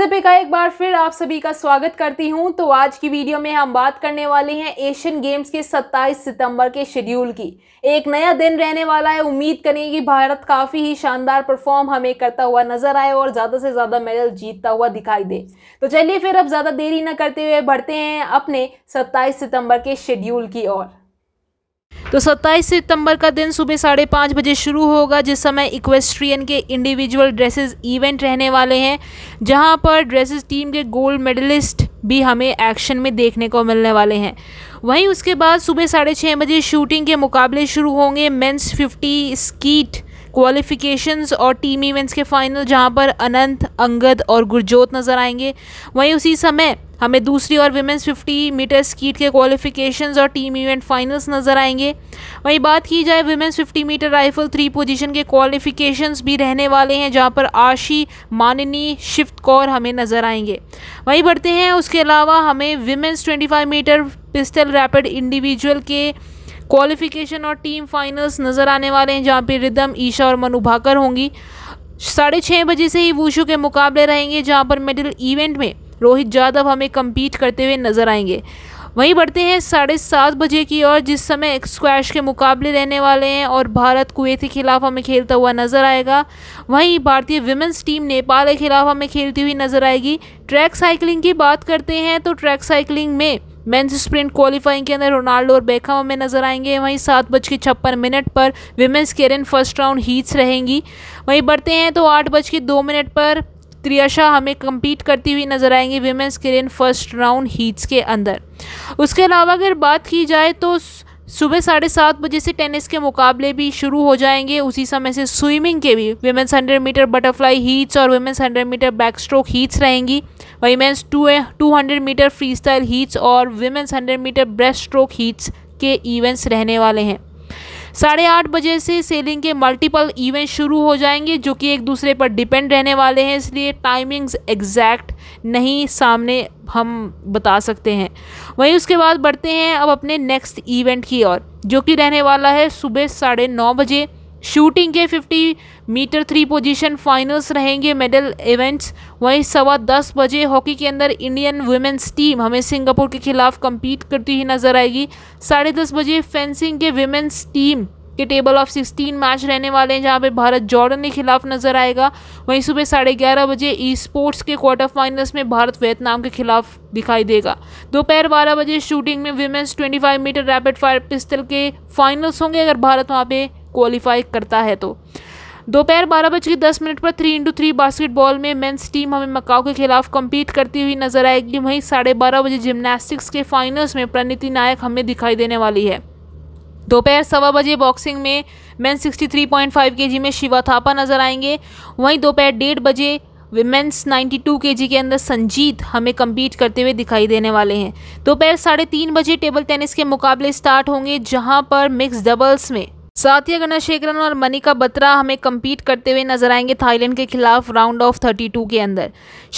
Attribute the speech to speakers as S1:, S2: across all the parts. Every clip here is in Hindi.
S1: दीपिका एक बार फिर आप सभी का स्वागत करती हूं तो आज की वीडियो में हम बात करने वाले हैं एशियन गेम्स के 27 सितंबर के शेड्यूल की एक नया दिन रहने वाला है उम्मीद करें कि भारत काफ़ी ही शानदार परफॉर्म हमें करता हुआ नजर आए और ज़्यादा से ज़्यादा मेडल जीतता हुआ दिखाई दे तो चलिए फिर अब ज़्यादा देरी न करते हुए बढ़ते हैं अपने सत्ताईस सितम्बर के शेड्यूल की ओर तो 27 सितंबर का दिन सुबह साढ़े पाँच बजे शुरू होगा जिस समय इक्वेस्ट्रियन के इंडिविजुअल ड्रेसेस इवेंट रहने वाले हैं जहां पर ड्रेसेस टीम के गोल्ड मेडलिस्ट भी हमें एक्शन में देखने को मिलने वाले हैं वहीं उसके बाद सुबह साढ़े छः बजे शूटिंग के मुकाबले शुरू होंगे मेंस 50 स्कीट क्वालिफिकेशंस और टीम इवेंट्स के फाइनल जहां पर अनंत अंगद और गुरजोत नज़र आएंगे वहीं उसी समय हमें दूसरी और विमेंस 50 मीटर स्कीट के क्वालिफिकेशंस और टीम इवेंट फाइनल्स नज़र आएंगे वहीं बात की जाए women's 50 metre rifle three position के क्वालिफिकेशंस भी रहने वाले हैं जहां पर आशी माननी शिफ्ट कौर हमें नज़र आएंगे वहीं बढ़ते हैं उसके अलावा हमें women's 25 metre pistol rapid individual के क्वालिफिकेशन और टीम फाइनल्स नज़र आने वाले हैं जहाँ पर रिदम ईशा और मनु भाकर होंगी साढ़े छः बजे से ही वूशू के मुकाबले रहेंगे जहाँ पर मेडल इवेंट में रोहित यादव हमें कम्पीट करते हुए नजर आएंगे वहीं बढ़ते हैं साढ़े सात बजे की ओर जिस समय स्क्वैश के मुकाबले रहने वाले हैं और भारत कुवैत के खिलाफ हमें खेलता हुआ नजर आएगा वहीं भारतीय विमेंस टीम नेपाल के खिलाफ हमें खेलती हुई नजर आएगी ट्रैक साइकिलिंग की बात करते हैं तो ट्रैक साइकिलिंग में मेंस स्प्रिंट क्वालिफाइंग के अंदर रोनाल्डो और बेकम हमें नजर आएंगे वहीं सात बज के छप्पन मिनट पर women's keirin first round heats रहेंगी वहीं बढ़ते हैं तो आठ बज के दो मिनट पर त्रियाशा हमें कम्पीट करती हुई नज़र आएंगी वीमेंस के लिए फर्स्ट राउंड हीट्स के अंदर उसके अलावा अगर बात की जाए तो सुबह साढ़े सात बजे से टेनिस के मुकाबले भी शुरू हो जाएंगे उसी समय से स्विमिंग के भी women's hundred metre butterfly heats और women's hundred metre backstroke heats रहेंगी women's two two hundred metre freestyle heats और women's hundred metre breaststroke heats के इवेंट्स रहने वाले हैं साढ़े आठ बजे से सेलिंग के मल्टीपल इवेंट शुरू हो जाएंगे जो कि एक दूसरे पर डिपेंड रहने वाले हैं इसलिए टाइमिंग्स एग्जैक्ट नहीं सामने हम बता सकते हैं वहीं उसके बाद बढ़ते हैं अब अपने नेक्स्ट इवेंट की ओर जो कि रहने वाला है सुबह साढ़े नौ बजे शूटिंग के 50 मीटर थ्री पोजीशन फाइनल्स रहेंगे मेडल इवेंट्स वहीं सवा दस बजे हॉकी के अंदर इंडियन वुमेंस टीम हमें सिंगापुर के खिलाफ कम्पीट करती हुई नजर आएगी साढ़े दस बजे फेंसिंग के वुमेंस टीम के टेबल ऑफ सिक्सटीन मैच रहने वाले हैं जहां पे भारत जॉर्डन के खिलाफ नजर आएगा वहीं सुबह साढ़े ग्यारह बजे ई स्पोर्ट्स के क्वार्टर फाइनल्स में भारत वियतनाम के खिलाफ दिखाई देगा दोपहर बारह बजे शूटिंग में twenty 25 metre rapid fire pistol के फाइनल्स होंगे अगर भारत वहाँ पे क्वालिफाई करता है तो दोपहर बारह बज के दस मिनट पर थ्री इंटू थ्री बास्केटबॉल में मेंस टीम हमें मकाओ के खिलाफ कम्पीट करती हुई नजर आएगी वहीं साढ़े बारह बजे जिमनास्टिक्स के फाइनल्स में प्रणीति नायक हमें दिखाई देने वाली है दोपहर सवा बजे बॉक्सिंग में फाइव 63.5 केजी में शिवा थापा नजर आएंगे वहीं दोपहर डेढ़ बजे विमेंस 92 केजी के अंदर संजीत हमें कम्पीट करते हुए दिखाई देने वाले हैं दोपहर साढ़े तीन बजे टेबल टेनिस के मुकाबले स्टार्ट होंगे जहां पर मिक्स डबल्स में साथ ही अगर शेखरन और मनिका बत्रा हमें कम्पीट करते हुए नजर आएंगे थाईलैंड के खिलाफ राउंड ऑफ थर्टी टू के अंदर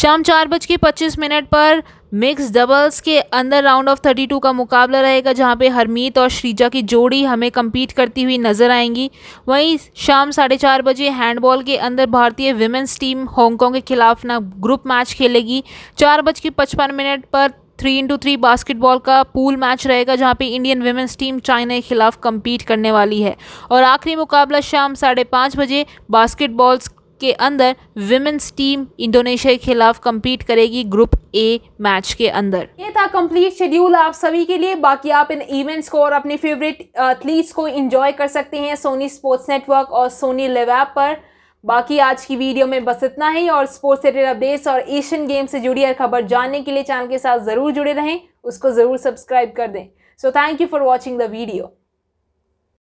S1: शाम चार बज के पच्चीस मिनट पर मिक्स डबल्स के अंदर राउंड ऑफ 32 का मुकाबला रहेगा जहां पे हरमीत और श्रीजा की जोड़ी हमें कम्पीट करती हुई नजर आएंगी वहीं शाम साढ़े चार बजे हैंडबॉल के अंदर भारतीय विमेंस टीम हांगकांग के खिलाफ ना ग्रुप मैच खेलेगी चार बज के पचपन मिनट पर थ्री इंटू थ्री बास्केटबॉल का पूल मैच रहेगा जहाँ पे इंडियन वेमेंस टीम चाइना के खिलाफ कम्पीट करने वाली है और आखिरी मुकाबला शाम साढ़े पाँच बजे बास्केटबॉल्स के अंदर विमेंस टीम इंडोनेशिया के खिलाफ कम्पीट करेगी ग्रुप ए मैच के अंदर ये था कंप्लीट शेड्यूल आप सभी के लिए बाकी आप इन इवेंट्स को और अपने फेवरेट एथलीट्स को एंजॉय कर सकते हैं सोनी स्पोर्ट्स नेटवर्क और सोनी लेवैप पर बाकी आज की वीडियो में बस इतना ही और स्पोर्ट्स रिलेटेड अपडेट्स और एशियन गेम्स से जुड़ी हर खबर जानने के लिए चैनल के साथ ज़रूर जुड़े रहें उसको ज़रूर सब्सक्राइब कर दें so thank you for watching the video